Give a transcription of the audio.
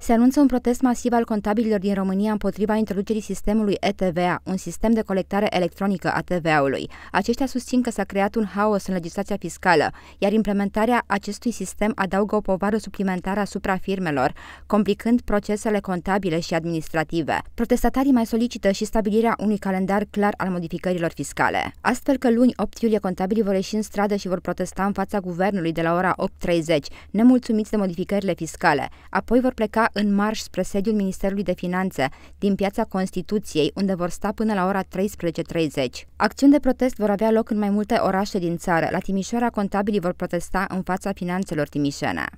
Se anunță un protest masiv al contabililor din România împotriva introducerii sistemului ETVA, un sistem de colectare electronică a TVA-ului. Aceștia susțin că s-a creat un haos în legislația fiscală, iar implementarea acestui sistem adaugă o povară suplimentară asupra firmelor, complicând procesele contabile și administrative. Protestatarii mai solicită și stabilirea unui calendar clar al modificărilor fiscale. Astfel că luni 8 iulie contabilii vor ieși în stradă și vor protesta în fața guvernului de la ora 8.30, nemulțumiți de modificările fiscale. Apoi vor pleca în marș spre sediul Ministerului de Finanțe, din piața Constituției, unde vor sta până la ora 13.30. Acțiuni de protest vor avea loc în mai multe orașe din țară. La Timișoara, contabilii vor protesta în fața finanțelor timișene.